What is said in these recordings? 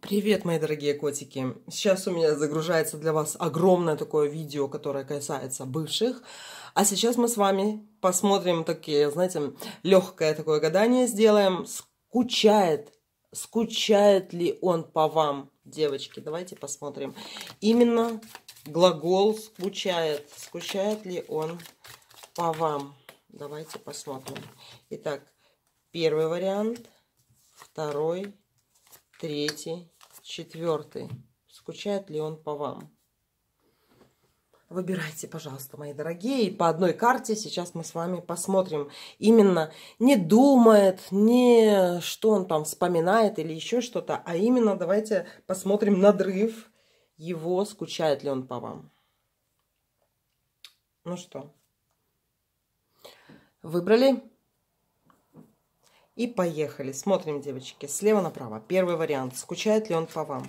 Привет, мои дорогие котики! Сейчас у меня загружается для вас огромное такое видео, которое касается бывших. А сейчас мы с вами посмотрим такие, знаете, легкое такое гадание сделаем. Скучает, скучает ли он по вам, девочки? Давайте посмотрим. Именно глагол скучает. Скучает ли он по вам? Давайте посмотрим. Итак, первый вариант, второй третий, четвертый. Скучает ли он по вам? Выбирайте, пожалуйста, мои дорогие. И по одной карте сейчас мы с вами посмотрим. Именно не думает, не что он там вспоминает или еще что-то, а именно давайте посмотрим надрыв его, скучает ли он по вам. Ну что, выбрали? И поехали. Смотрим, девочки, слева направо. Первый вариант. Скучает ли он по вам?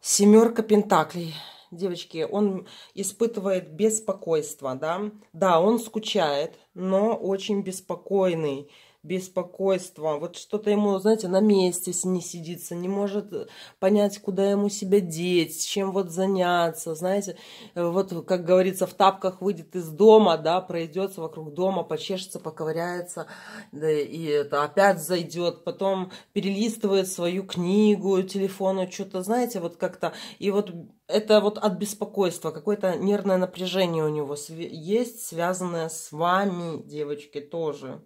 Семерка пентаклей. Девочки, он испытывает беспокойство, да? Да, он скучает, но очень беспокойный беспокойство. Вот что-то ему, знаете, на месте не сидится, не может понять, куда ему себя деть, чем вот заняться, знаете. Э, вот, как говорится, в тапках выйдет из дома, да, пройдется вокруг дома, почешется, поковыряется, да, и это опять зайдет, потом перелистывает свою книгу, телефону, что-то, знаете, вот как-то. И вот это вот от беспокойства, какое-то нервное напряжение у него есть, связанное с вами, девочки, тоже.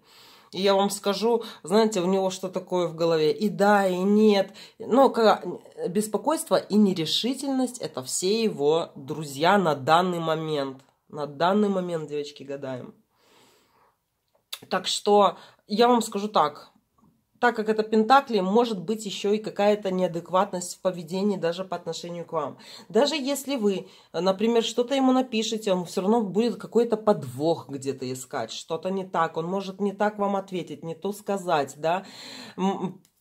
И я вам скажу, знаете, у него что такое в голове. И да, и нет. Но как, беспокойство и нерешительность – это все его друзья на данный момент. На данный момент, девочки, гадаем. Так что я вам скажу так так как это Пентакли, может быть еще и какая-то неадекватность в поведении даже по отношению к вам. Даже если вы, например, что-то ему напишете, он все равно будет какой-то подвох где-то искать, что-то не так, он может не так вам ответить, не то сказать, да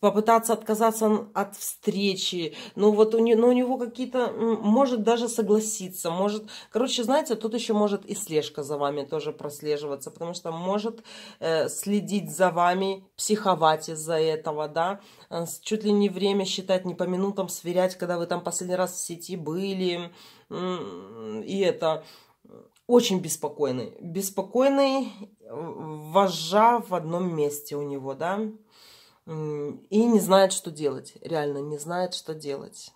попытаться отказаться от встречи, ну вот у, не, но ну у него какие-то, может даже согласиться, может, короче, знаете, тут еще может и слежка за вами тоже прослеживаться, потому что может э, следить за вами, психовать из-за этого, да, э, чуть ли не время считать, не по минутам сверять, когда вы там последний раз в сети были, и это очень беспокойный, беспокойный, э, вожа в одном месте у него, да, и не знает, что делать. Реально не знает, что делать.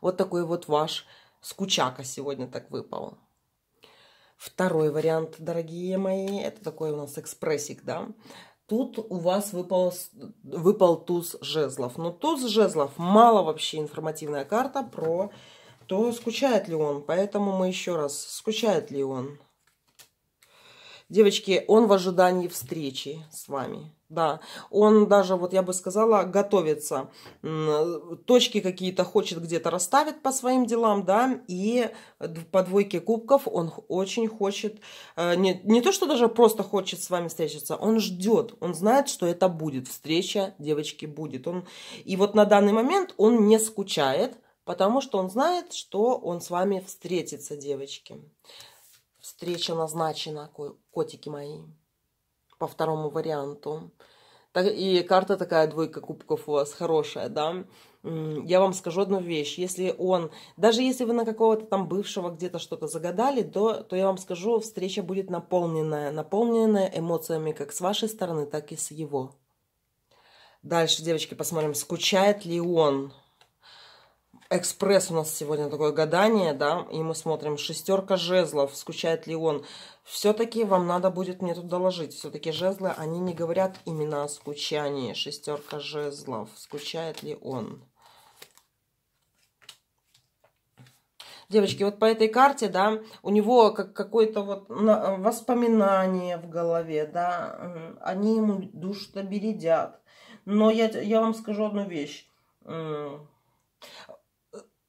Вот такой вот ваш скучака сегодня так выпал. Второй вариант, дорогие мои, это такой у нас экспрессик, да. Тут у вас выпал, выпал туз жезлов. Но туз жезлов мало вообще информативная карта про то, скучает ли он. Поэтому мы еще раз, скучает ли он. Девочки, он в ожидании встречи с вами. Да, он даже, вот я бы сказала, готовится, точки какие-то хочет где-то расставить по своим делам, да, и по двойке кубков он очень хочет, э, не, не то, что даже просто хочет с вами встретиться, он ждет, он знает, что это будет, встреча девочки будет. Он, и вот на данный момент он не скучает, потому что он знает, что он с вами встретится, девочки. Встреча назначена, котики мои, по второму варианту. И карта такая, двойка кубков у вас хорошая, да? Я вам скажу одну вещь. Если он, даже если вы на какого-то там бывшего где-то что-то загадали, то, то я вам скажу, встреча будет наполненная. Наполненная эмоциями как с вашей стороны, так и с его. Дальше, девочки, посмотрим, скучает ли он. Экспресс у нас сегодня такое гадание, да, и мы смотрим шестерка жезлов, скучает ли он. Все-таки вам надо будет мне тут доложить, все-таки жезлы, они не говорят имена о скучании. Шестерка жезлов, скучает ли он. Девочки, вот по этой карте, да, у него как какое-то вот воспоминание в голове, да, они ему душно бередят. Но я, я вам скажу одну вещь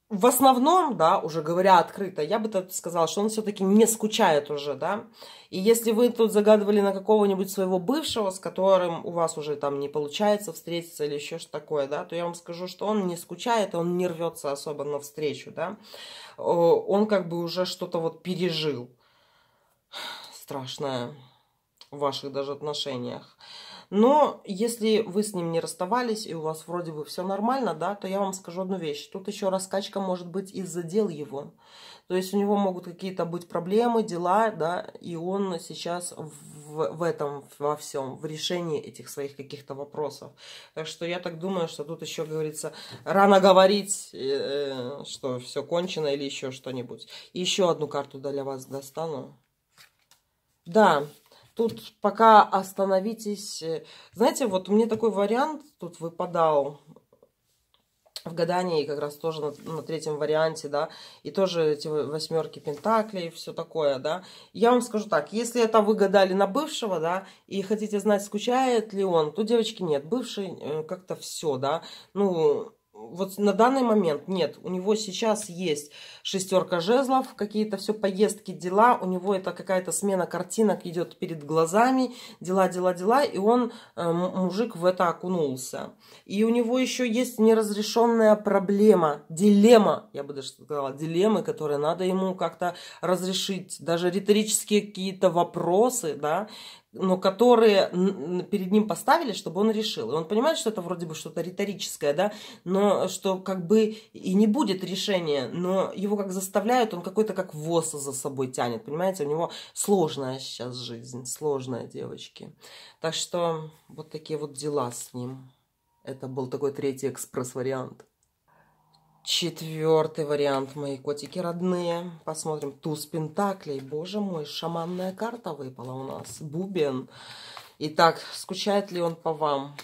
в основном, да, уже говоря открыто, я бы так сказала, что он все-таки не скучает уже, да. И если вы тут загадывали на какого-нибудь своего бывшего, с которым у вас уже там не получается встретиться или еще что такое, да, то я вам скажу, что он не скучает, он не рвется особо на встречу, да. Он как бы уже что-то вот пережил страшное в ваших даже отношениях. Но если вы с ним не расставались и у вас вроде бы все нормально, да, то я вам скажу одну вещь. Тут еще раскачка может быть из-за дел его. То есть у него могут какие-то быть проблемы, дела, да, и он сейчас в, в этом во всем, в решении этих своих каких-то вопросов. Так что я так думаю, что тут еще, говорится, рано говорить, э, что все кончено или еще что-нибудь. Еще одну карту для вас достану. Да, Тут пока остановитесь. Знаете, вот мне такой вариант тут выпадал в гадании, как раз тоже на, на третьем варианте, да, и тоже эти восьмерки пентаклей, все такое, да. Я вам скажу так, если это вы гадали на бывшего, да, и хотите знать, скучает ли он, то, девочки, нет, бывший э, как-то все, да, ну, вот на данный момент нет. У него сейчас есть шестерка жезлов, какие-то все поездки, дела. У него это какая-то смена картинок идет перед глазами. Дела, дела, дела. И он, э, мужик, в это окунулся. И у него еще есть неразрешенная проблема, дилемма, я бы даже сказала, дилеммы, которые надо ему как-то разрешить. Даже риторические какие-то вопросы, да, но которые перед ним поставили, чтобы он решил. И он понимает, что это вроде бы что-то риторическое, да, но что как бы и не будет решения, но его как заставляют, он какой-то как ВОЗ за собой тянет, понимаете? У него сложная сейчас жизнь, сложная, девочки. Так что вот такие вот дела с ним. Это был такой третий экспресс-вариант. Четвертый вариант, мои котики родные. Посмотрим. Туз Пентаклей. Боже мой, шаманная карта выпала у нас. Бубен. Итак, скучает ли он по вам?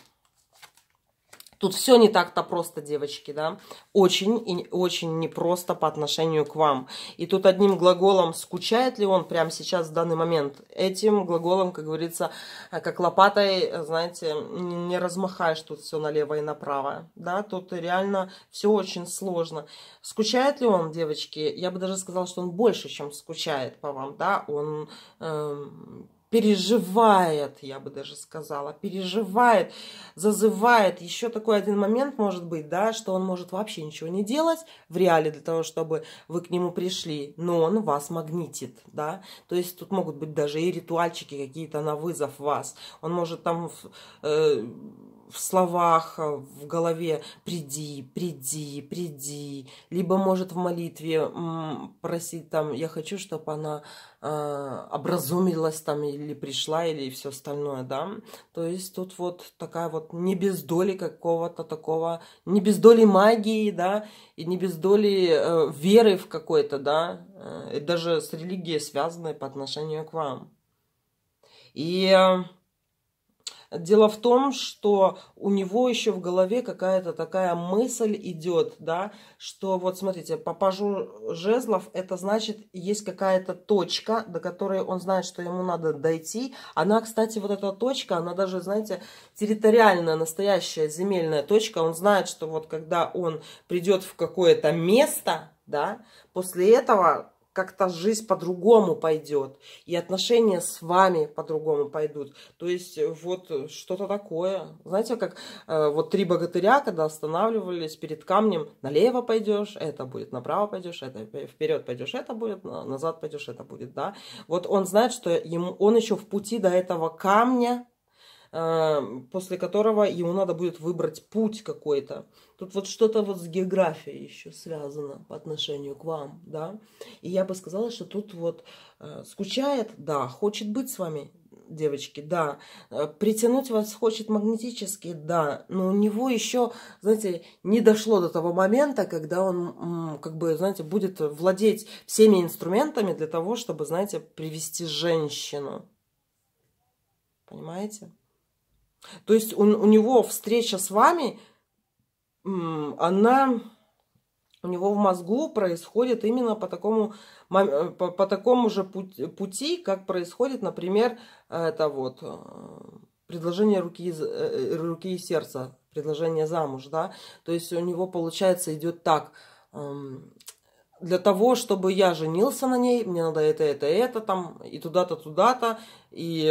Тут все не так-то просто, девочки, да? Очень и очень непросто по отношению к вам. И тут одним глаголом «скучает ли он» прямо сейчас, в данный момент, этим глаголом, как говорится, э, как лопатой, э, знаете, не размахаешь тут все налево и направо, да? Тут реально все очень сложно. Скучает ли он, девочки? Я бы даже сказала, что он больше, чем скучает по вам, да? Он... Э переживает, я бы даже сказала, переживает, зазывает. Еще такой один момент может быть, да, что он может вообще ничего не делать в реале для того, чтобы вы к нему пришли, но он вас магнитит, да. То есть тут могут быть даже и ритуальчики какие-то на вызов вас. Он может там... Э, в словах, э, в голове «приди, приди, приди», либо может в молитве просить там «я хочу, чтобы она э, образумилась там или пришла» или все остальное, да. То есть тут вот такая вот не без доли какого-то такого, не без доли магии, да, и не без доли э, веры в какой-то, да, э, даже с религией связанной по отношению к вам. И... Э, Дело в том, что у него еще в голове какая-то такая мысль идет, да, что вот смотрите, по жезлов, это значит, есть какая-то точка, до которой он знает, что ему надо дойти. Она, кстати, вот эта точка, она даже, знаете, территориальная, настоящая земельная точка. Он знает, что вот когда он придет в какое-то место, да, после этого как-то жизнь по-другому пойдет, и отношения с вами по-другому пойдут. То есть э, вот э, что-то такое. Знаете, как э, вот три богатыря, когда останавливались перед камнем, налево пойдешь, это будет, направо пойдешь, это вперед пойдешь, это будет, назад пойдешь, это будет, да. Вот он знает, что ему, он еще в пути до этого камня, а, после которого ему надо будет выбрать путь какой-то. Тут вот что-то вот с географией еще связано по отношению к вам, да. И я бы сказала, что тут вот а, скучает, да, хочет быть с вами, девочки, да. А, притянуть вас хочет магнетически, да. Но у него еще, знаете, не дошло до того момента, когда он, как бы, знаете, будет владеть всеми инструментами для того, чтобы, знаете, привести женщину. Понимаете? То есть он, у него встреча с вами, она у него в мозгу происходит именно по такому, э, по, по такому же пути, пути, как происходит, например, это вот э, предложение руки, э, руки и сердца, предложение замуж, да, то есть у него, получается, идет так, эм, для того, чтобы я женился на ней, мне надо это, это, это, там, и туда-то, туда-то, и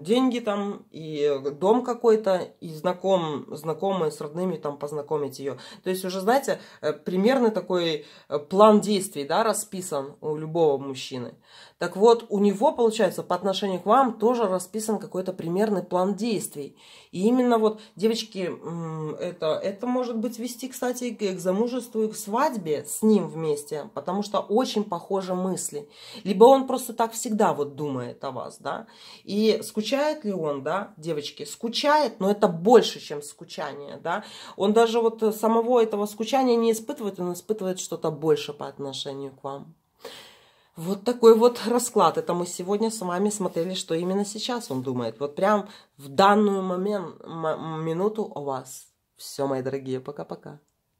деньги там, и дом какой-то, и знаком, знакомые с родными там познакомить ее. То есть уже, знаете, э, примерный такой э, план действий, да, расписан у любого мужчины. Так вот, у него, получается, по отношению к вам тоже расписан какой-то примерный план действий. И именно вот, девочки, это, это может быть вести, кстати, к замужеству и к свадьбе с ним вместе вместе, потому что очень похожи мысли. Либо он просто так всегда вот думает о вас, да. И скучает ли он, да, девочки? Скучает, но это больше, чем скучание, да. Он даже вот самого этого скучания не испытывает, он испытывает что-то больше по отношению к вам. Вот такой вот расклад. Это мы сегодня с вами смотрели, что именно сейчас он думает. Вот прям в данную момент, минуту о вас. Все, мои дорогие, пока-пока.